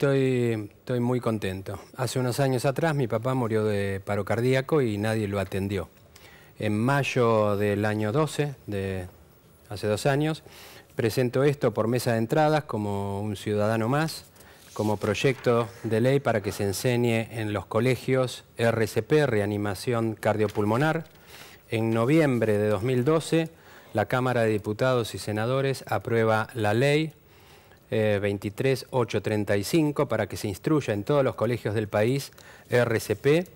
Estoy, muy contento. Hace unos años atrás mi papá murió de paro cardíaco y nadie lo atendió. En mayo del año 12, de hace dos años, presento esto por mesa de entradas como un ciudadano más, como proyecto de ley para que se enseñe en los colegios RCP, reanimación cardiopulmonar. En noviembre de 2012, la Cámara de Diputados y Senadores aprueba la ley 23835 eh, para que se instruya en todos los colegios del país RCP.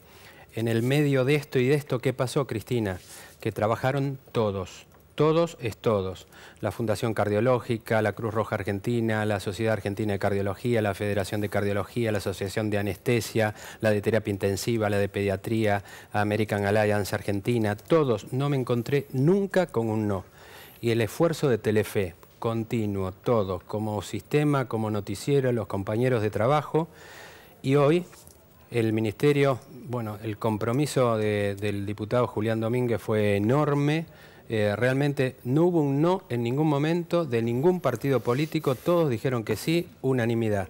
En el medio de esto y de esto, ¿qué pasó, Cristina? Que trabajaron todos. Todos es todos. La Fundación Cardiológica, la Cruz Roja Argentina, la Sociedad Argentina de Cardiología, la Federación de Cardiología, la Asociación de Anestesia, la de Terapia Intensiva, la de Pediatría, American Alliance Argentina, todos. No me encontré nunca con un no. Y el esfuerzo de Telefe, continuo, todos, como sistema, como noticiero, los compañeros de trabajo. Y hoy el Ministerio, bueno, el compromiso del diputado Julián Domínguez fue enorme. Eh, realmente no hubo un no en ningún momento de ningún partido político, todos dijeron que sí, unanimidad.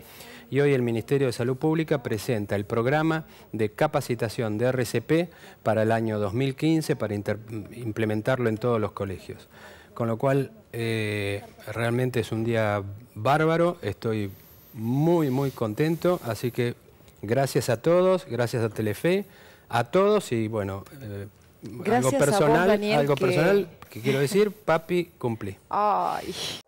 Y hoy el Ministerio de Salud Pública presenta el programa de capacitación de RCP para el año 2015 para implementarlo en todos los colegios con lo cual eh, realmente es un día bárbaro, estoy muy, muy contento, así que gracias a todos, gracias a Telefe, a todos y bueno, eh, algo personal, algo que... personal que quiero decir, papi, cumplí. Ay.